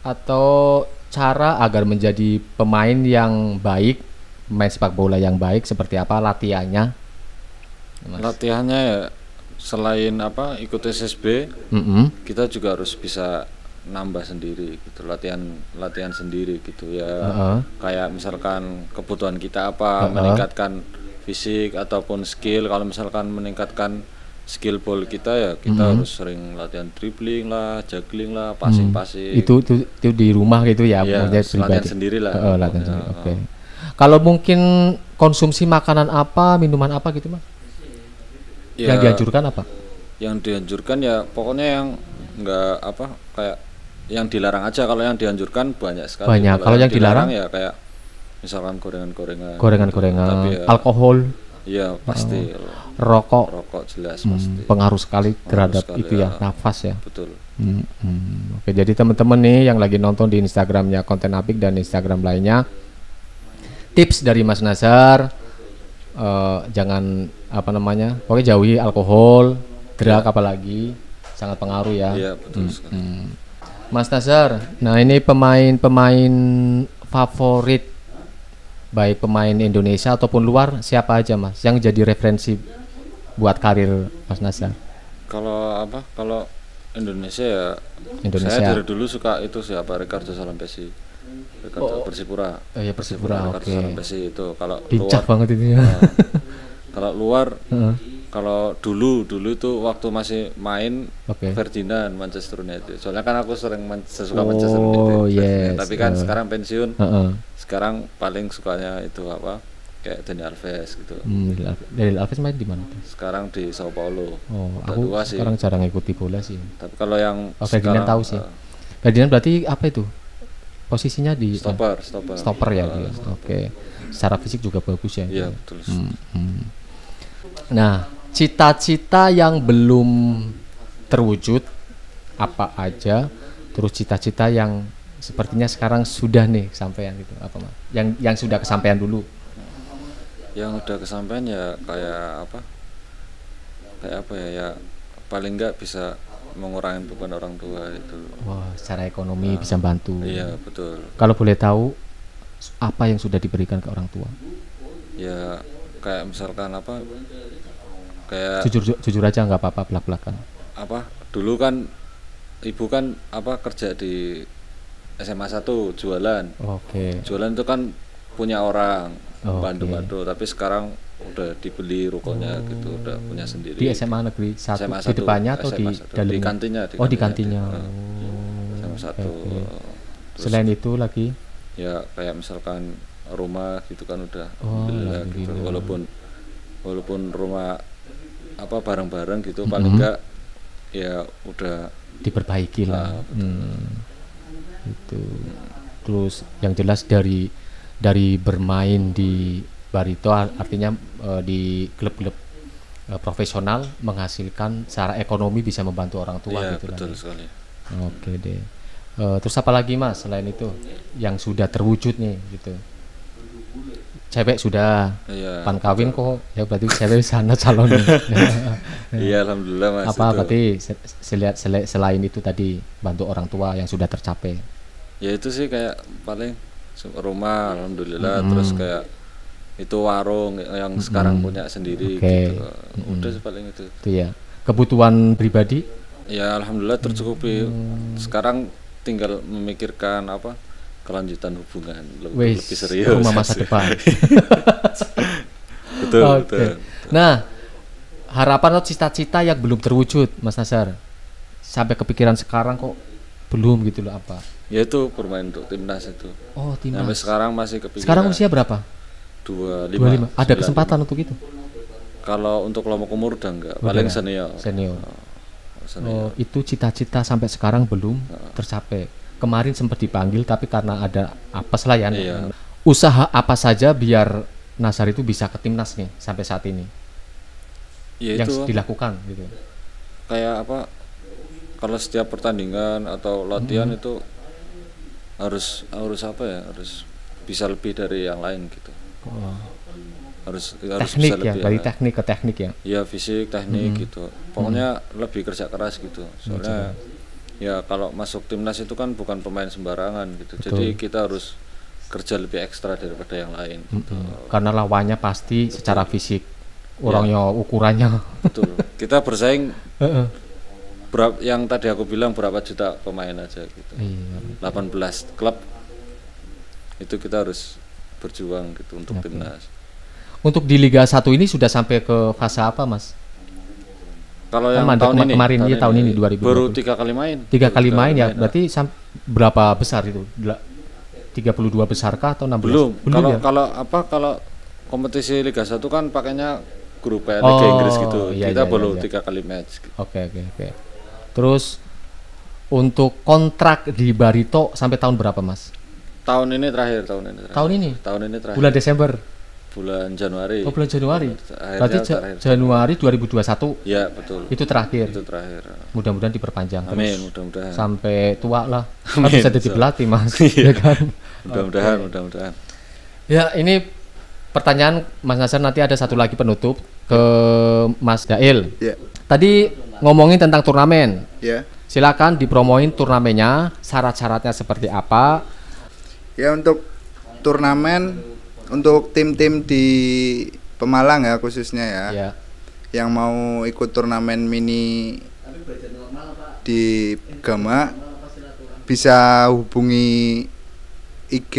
atau cara agar menjadi pemain yang baik, main sepak bola yang baik seperti apa latihannya? Mas. Latihannya ya selain apa ikut SSB mm -hmm. kita juga harus bisa nambah sendiri gitu latihan latihan sendiri gitu ya uh -huh. kayak misalkan kebutuhan kita apa uh -huh. meningkatkan fisik ataupun skill kalau misalkan meningkatkan skill ball kita ya kita mm -hmm. harus sering latihan dribbling lah, juggling lah, passing-passing. Mm. Itu, itu itu di rumah gitu ya, ya latihan sendiri lah. Uh, latihan sendiri. Uh -huh. Kalau mungkin konsumsi makanan apa, minuman apa gitu, Mas? ya, yang dianjurkan apa yang dianjurkan ya pokoknya yang nggak apa kayak yang dilarang aja kalau yang dianjurkan banyak sekali banyak kalau, kalau yang, dilarang, dilarang ya kayak misalkan gorengan-gorengan gorengan-gorengan gitu. ya, alkohol ya pasti Uh, rokok rokok jelas hmm, pasti pengaruh sekali pengaruh terhadap sekali itu ya, ya nafas ya betul hmm, hmm. oke jadi teman-teman nih yang lagi nonton di instagramnya konten apik dan instagram lainnya tips dari mas Nazar uh, jangan apa namanya pokoknya jauhi alkohol gerak ya. apalagi sangat pengaruh ya. Iya betul hmm, sekali. Hmm. Mas Nazar, nah ini pemain-pemain favorit baik pemain Indonesia ataupun luar siapa aja Mas yang jadi referensi buat karir Mas Nazar? Kalau apa? Kalau Indonesia ya Indonesia. saya dari dulu suka itu siapa Ricardo Salampesi oh. Persipura. Oh iya Persipura. Oke. Okay. Persi itu kalau Lincah luar, banget ini ya. Uh, kalau luar uh-huh. kalau dulu dulu itu waktu masih main okay. Ferdinand Manchester United. Soalnya kan aku sering man- suka oh, Manchester United. Oh yes. Tapi kan uh. sekarang pensiun. Uh-uh. Sekarang paling sukanya itu apa? kayak Daniel Alves gitu. Hmm, Daniel Alves main di mana? Sekarang di Sao Paulo. Oh, aku sekarang sih. jarang ikuti bola sih. Tapi kalau yang oh, Ferdinand tahu sih. Uh, Ferdinand berarti apa itu? posisinya di eh, stopper, uh, stopper. Stopper ya uh, Oke. Okay. Secara fisik juga bagus ya. Iya, betul. Hmm, hmm. Nah, cita-cita yang belum terwujud apa aja? Terus cita-cita yang sepertinya sekarang sudah nih kesampaian gitu apa mas? Yang yang sudah kesampaian dulu? Yang udah kesampaian ya kayak apa? Kayak apa ya? Ya paling nggak bisa mengurangi beban orang tua itu. Wah, secara ekonomi nah, bisa bantu. Iya, betul. Kalau boleh tahu apa yang sudah diberikan ke orang tua? Ya, kayak misalkan apa? Kayak jujur jujur aja nggak apa-apa belak-belakan. Apa? Dulu kan ibu kan apa kerja di SMA 1 jualan. Oke. Okay. Jualan itu kan punya orang, bantu-bantu, okay. tapi sekarang udah dibeli rukonya hmm. gitu udah punya sendiri di SMA negeri satu SMA 1, di depannya atau SMA di dalam di kantinnya di oh di kantinnya oh. SMA satu okay, Terus, selain itu lagi ya kayak misalkan rumah gitu kan udah oh, ya gitu. gitu walaupun walaupun rumah apa bareng-bareng gitu mm -hmm. paling enggak ya udah diperbaiki lah, lah hmm. itu terus yang jelas dari dari bermain di barito artinya uh, di klub-klub uh, profesional menghasilkan secara ekonomi bisa membantu orang tua iya, gitu kan ya, gitu betul sekali. Oke deh. Uh, terus apa lagi mas selain itu yang sudah terwujud nih gitu? cewek sudah ya, pan kawin kok ya berarti cewek sana calon iya alhamdulillah mas apa itu. berarti selihat sel selain itu tadi bantu orang tua yang sudah tercapai ya itu sih kayak paling rumah alhamdulillah hmm. terus kayak itu warung yang hmm. sekarang punya sendiri okay. gitu hmm. paling itu itu ya kebutuhan pribadi ya alhamdulillah tercukupi hmm. sekarang tinggal memikirkan apa kelanjutan hubungan lebih, Weiss, lebih serius rumah masa depan betul, okay. betul, betul nah harapan atau cita-cita yang belum terwujud Mas Nasar sampai kepikiran sekarang kok belum gitu loh apa ya itu bermain untuk timnas itu oh timnas sampai sekarang masih kepikiran sekarang usia berapa 25. 25. Ada 95. kesempatan untuk itu? Kalau untuk kelompok umur udah enggak, paling senior. Senior. Oh, senior. Oh, itu cita-cita sampai sekarang belum nah. tercapai. Kemarin sempat dipanggil tapi karena ada apa lah ya. Iya. Usaha apa saja biar Nasar itu bisa ke timnas nih sampai saat ini? Ya, yang itu dilakukan gitu. Kayak apa? Kalau setiap pertandingan atau latihan hmm. itu harus harus apa ya? Harus bisa lebih dari yang lain gitu oh. harus harus teknik bisa ya, lebih dari ya. teknik ke teknik ya ya fisik teknik hmm. gitu pokoknya hmm. lebih kerja keras gitu iya, soalnya hmm. ya kalau masuk timnas itu kan bukan pemain sembarangan gitu Betul. jadi kita harus kerja lebih ekstra daripada yang lain gitu. hmm. karena lawannya pasti Betul. secara fisik iya. orangnya ya. ukurannya Betul. kita bersaing berapa yang tadi aku bilang berapa juta pemain aja gitu. Iya. 18 klub itu kita harus berjuang gitu untuk okay. timnas. Untuk di Liga 1 ini sudah sampai ke fase apa, Mas? Kalau kan yang kan tahun ini, kemarin tahun ini, ya, tahun ini 2020. Baru tiga kali main. Tiga kali main ya, main, berarti nah. berapa besar itu? 32 besar kah atau 16? Belum. Belum kalau ya? kalau apa kalau kompetisi Liga 1 kan pakainya grup kayak oh, Liga Inggris gitu. Iya, Kita iya, iya, baru iya. tiga kali match. Oke gitu. oke okay, oke. Okay, okay. Terus untuk kontrak di Barito sampai tahun berapa, Mas? Tahun ini terakhir, tahun ini terakhir. Tahun ini? Tahun ini terakhir. Bulan Desember. Bulan Januari. Oh, bulan Januari. bulan, Berarti terakhir. Januari 2021. Ya, betul. Itu terakhir. Itu terakhir. Mudah-mudahan diperpanjang Amin, mudah-mudahan. Sampai tua lah. Amin. bisa jadi pelatih, Mas. Iya. ya kan? Mudah-mudahan, okay. mudah-mudahan. Ya, ini pertanyaan Mas Nasir nanti ada satu lagi penutup ke Mas Dail. ya. Tadi ngomongin tentang turnamen. ya Silakan dipromoin turnamennya, syarat-syaratnya seperti apa, ya untuk turnamen untuk tim-tim di Pemalang ya khususnya ya, ya. yang mau ikut turnamen mini di Gama bisa hubungi IG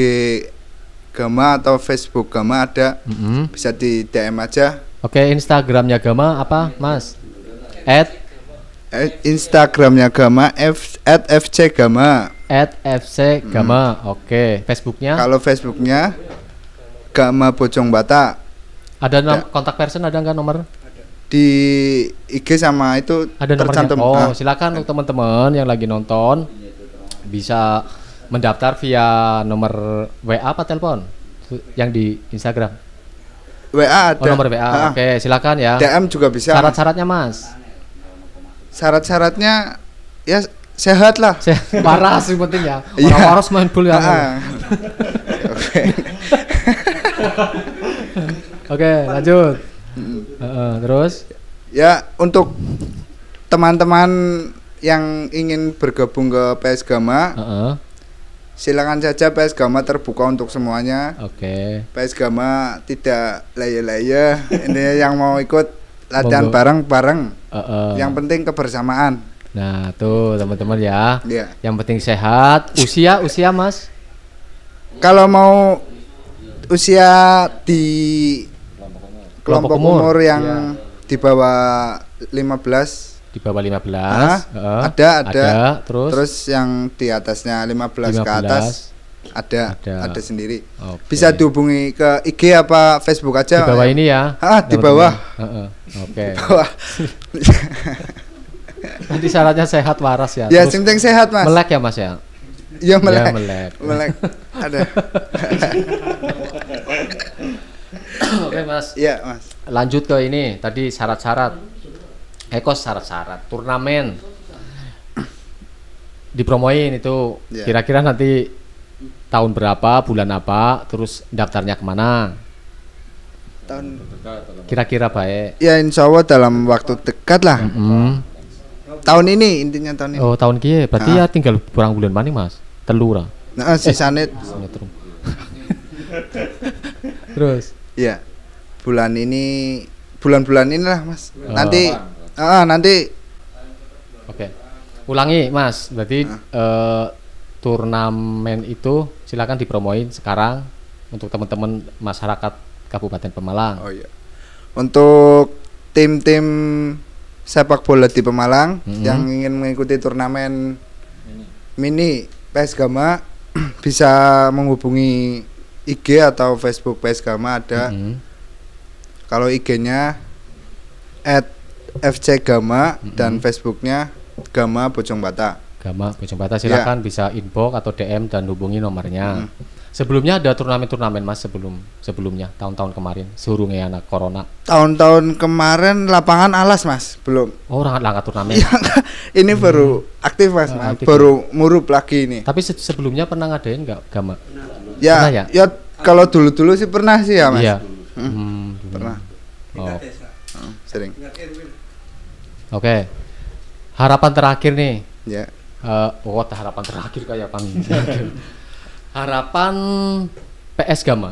Gama atau Facebook Gama ada mm -hmm. bisa di DM aja oke Instagramnya Gama apa Mas at Instagramnya Gama F, at FC Gama at FC Gama. Hmm. Oke, okay. Facebooknya? Kalau Facebooknya Gama Bojong Bata. Ada nom- ya. kontak person ada nggak nomor? Di IG sama itu ada tercantum. Nomornya. Oh, ah. silakan untuk teman-teman yang lagi nonton bisa mendaftar via nomor WA apa telepon yang di Instagram. WA oh, ada. Oh, nomor WA. Ah. Oke, okay, silakan ya. DM juga bisa. Syarat-syaratnya, Mas. Syarat-syaratnya ya sehat lah parah sih penting ya iya. orang yeah. main bola ya oke oke lanjut uh, terus ya untuk teman-teman yang ingin bergabung ke PS Gama uh -uh. silakan saja PS Gama terbuka untuk semuanya oke okay. PS Gama tidak laya-laya, ini yang mau ikut latihan bareng-bareng uh -uh. yang penting kebersamaan Nah, tuh teman-teman ya. Iya. Yang penting sehat. Usia usia Mas. Kalau mau usia di kelompok, kelompok umur. yang ya. di bawah 15 di bawah 15 belas uh, ada, ada ada terus terus yang di atasnya 15, 15. ke atas ada, ada ada sendiri okay. bisa dihubungi ke IG apa Facebook aja di bawah ya? ini ya ah di bawah uh, uh. oke okay. Jadi syaratnya sehat waras ya. Ya, penting sehat, Mas. Melek ya, Mas ya. Ya melek. Ya, melek. melek. Ada. Oke, Mas. Ya Mas. Lanjut ke ini tadi syarat-syarat. Eko syarat-syarat turnamen dipromoin itu ya. kira-kira yeah. nanti tahun berapa, bulan apa, terus daftarnya kemana? Tahun kira-kira baik. Ya insya Allah dalam waktu dekat lah. Mm -hmm tahun ini intinya tahun ini oh tahun kia berarti ha? ya ah. tinggal kurang bulan mana mas telur lah nah, si eh, eh terus terus ya bulan ini bulan-bulan inilah mas oh. nanti ah uh, nanti oke okay. ulangi mas berarti uh, turnamen itu silakan dipromoin sekarang untuk teman-teman masyarakat Kabupaten Pemalang oh iya untuk tim-tim sepak bola di Pemalang mm -hmm. yang ingin mengikuti turnamen mini, PS Gama bisa menghubungi IG atau Facebook PS Gama ada. Mm -hmm. Kalau IG-nya at FC Gama mm -hmm. dan Facebooknya Gama Bojong Bata. Gama Bojong Bata silakan yeah. bisa inbox atau DM dan hubungi nomornya. Mm -hmm. Sebelumnya ada turnamen-turnamen mas sebelum sebelumnya tahun-tahun kemarin surungnya anak corona. Tahun-tahun kemarin lapangan alas mas belum. Oh langkah-langkah turnamen. Iya, ini hmm. baru aktif ah, mas, Aktif, baru ya. murup lagi ini. Tapi se sebelumnya pernah ngadain nggak gama? Ya, pernah ya. Ya kalau dulu-dulu sih pernah sih ya mas. Iya. Hmm. Hmm. Pernah. Oh. Ya, hmm, sering. Oke. Okay. Harapan terakhir nih. Ya. Yeah. Uh, oh harapan terakhir kayak apa nih harapan PS Gama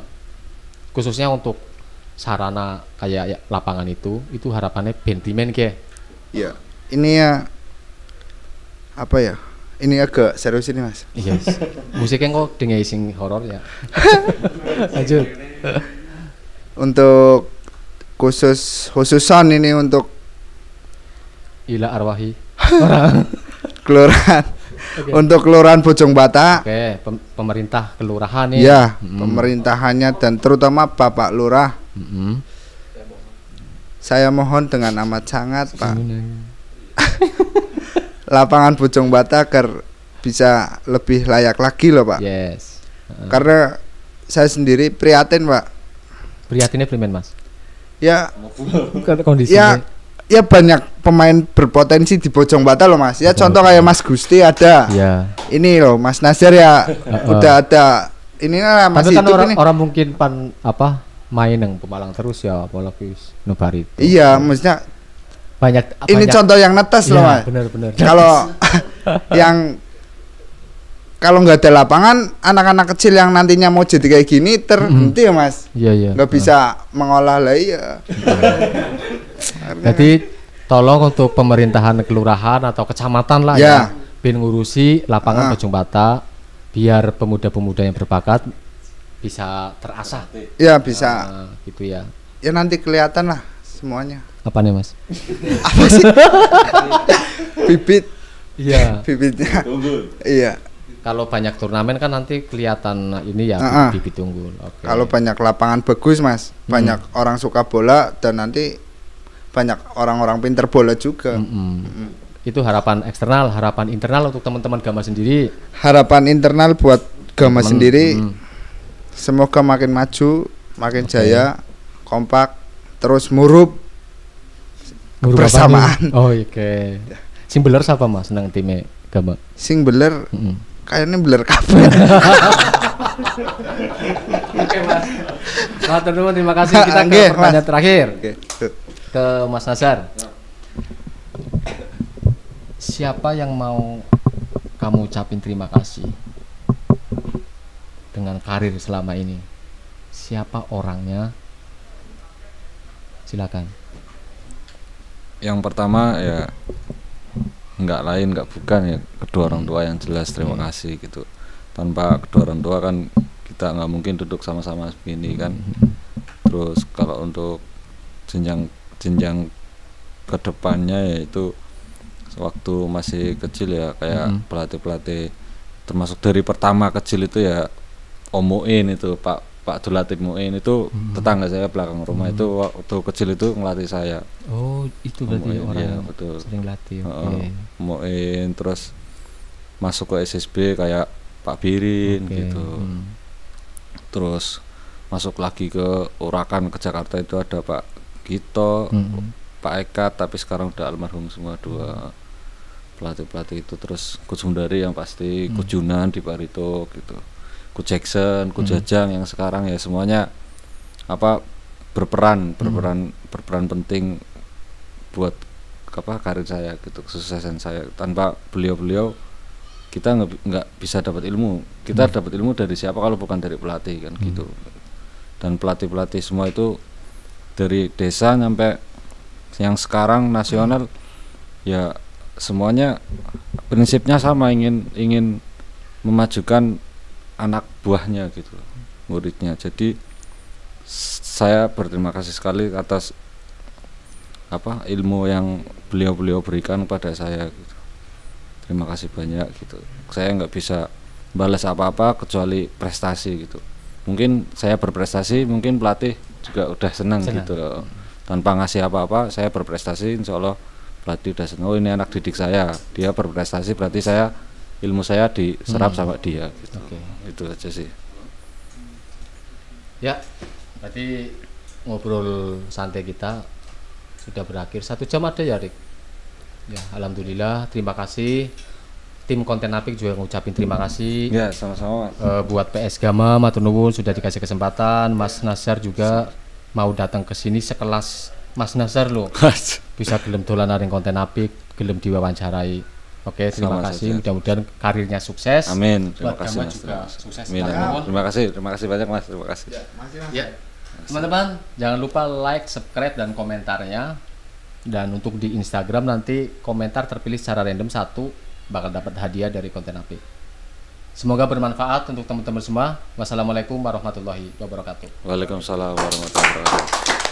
khususnya untuk sarana kayak ya, lapangan itu itu harapannya bentimen ke? ya ini ya apa ya ini agak serius ini mas iya yes. musiknya kok dengan sing horor ya lanjut untuk khusus khususan ini untuk ila arwahi keluaran okay. untuk kelurahan Bojong Bata. Oke, okay. pemerintah kelurahan ya. Iya, hmm. pemerintahannya dan terutama Bapak Lurah. Hmm. Saya mohon dengan amat sangat, Pak. Lapangan Bojong Bata agar bisa lebih layak lagi loh, Pak. Yes. Uh. Karena saya sendiri prihatin, Pak. Prihatinnya primen, Mas? Ya. Kondisinya. Ya, ya banyak pemain berpotensi di Bata loh mas ya contoh kayak Mas Gusti ada ya. ini loh Mas Nasir ya udah ada ini lah masih kan orang, ini. orang mungkin pan apa main yang Pemalang terus ya apalagi Nubari iya maksudnya banyak ini banyak, contoh yang netes ya, loh iya, mas kalau yang kalau nggak ada lapangan, anak-anak kecil yang nantinya mau jadi kayak gini terhenti ya mas. Iya iya. Yeah. Nggak bisa mengolah lagi. iya. Jadi tolong untuk pemerintahan kelurahan atau kecamatan lah yeah. ya, bin ngurusi lapangan uh. Bata biar pemuda-pemuda yang berbakat bisa terasah. Iya bisa. Uh, gitu ya. Ya nanti kelihatan lah semuanya. Apa nih mas? Apa sih? Bibit. Iya. Bibitnya. Iya kalau banyak turnamen kan nanti kelihatan ini ya uh-uh. Ah, ah. bibit unggul. Okay. Kalau banyak lapangan bagus mas, hmm. banyak orang suka bola dan nanti banyak orang-orang pinter bola juga. Hmm, hmm. Hmm. Itu harapan eksternal, harapan internal untuk teman-teman Gama sendiri. Harapan internal buat Gama teman, sendiri, hmm. semoga makin maju, makin okay. jaya, kompak, terus murup, murup bersamaan. Oh oke. Okay. Simbeler siapa mas, senang timnya Gama? Hmm Hmm kayaknya blur kafe. Oke, Mas. Matur terima, terima kasih. Kita ke okay, pertanyaan mas. terakhir. Ke Mas Nazar. Siapa yang mau kamu ucapin terima kasih dengan karir selama ini? Siapa orangnya? Silakan. Yang pertama ya nggak lain nggak bukan ya kedua orang hmm. tua yang jelas terima hmm. kasih gitu tanpa kedua orang tua kan kita nggak mungkin duduk sama-sama begini kan hmm. terus kalau untuk jenjang jenjang kedepannya yaitu waktu masih kecil ya kayak pelatih pelatih pelatih termasuk dari pertama kecil itu ya omoin itu pak Pak Dulatif Muin itu hmm. tetangga saya belakang rumah hmm. itu waktu kecil itu ngelatih saya. Oh, itu berarti Muin, orang ya, betul. sering latih. Okay. Uh, Muin terus masuk ke SSB kayak Pak Birin okay. gitu. Hmm. Terus masuk lagi ke Urakan ke Jakarta itu ada Pak Gito, hmm. Pak Eka tapi sekarang udah almarhum semua dua pelatih-pelatih itu terus kusundari yang pasti hmm. Kujunan di Barito gitu ku Jackson, ku hmm. Jajang yang sekarang ya semuanya apa berperan hmm. berperan hmm. berperan penting buat apa karir saya gitu kesuksesan saya tanpa beliau-beliau kita nggak bisa dapat ilmu kita hmm. dapat ilmu dari siapa kalau bukan dari pelatih kan hmm. gitu dan pelatih pelatih semua itu dari desa sampai yang sekarang nasional hmm. ya semuanya prinsipnya sama ingin ingin memajukan anak buahnya gitu muridnya jadi saya berterima kasih sekali atas apa ilmu yang beliau-beliau berikan pada saya gitu. terima kasih banyak gitu saya nggak bisa balas apa-apa kecuali prestasi gitu mungkin saya berprestasi mungkin pelatih juga udah senang, senang. gitu loh tanpa ngasih apa-apa saya berprestasi insya Allah pelatih udah senang oh ini anak didik saya dia berprestasi berarti saya ilmu saya diserap hmm. sama dia gitu. Okay. Itu aja sih. Ya, tadi ngobrol santai kita sudah berakhir satu jam ada ya Rik. Ya, alhamdulillah. Terima kasih tim konten Apik juga ngucapin terima kasih. Ya, sama-sama. e, buat PS Gama, Maturnuwun sudah dikasih kesempatan, Mas Nasar juga mau datang ke sini sekelas Mas Nasar loh. bisa gelem dolan konten Apik, gelem diwawancarai. Oke, terima Sama kasih. Mudah-mudahan karirnya sukses. Amin. Terima Buat kasih Mas. Juga terima sukses. Amin, amin. Terima kasih. Terima kasih banyak Mas. Terima kasih. Ya, masih, mas. ya. Teman-teman, jangan lupa like, subscribe dan komentarnya. Dan untuk di Instagram nanti komentar terpilih secara random satu bakal dapat hadiah dari konten api. Semoga bermanfaat untuk teman-teman semua. Wassalamualaikum warahmatullahi wabarakatuh. Waalaikumsalam warahmatullahi wabarakatuh.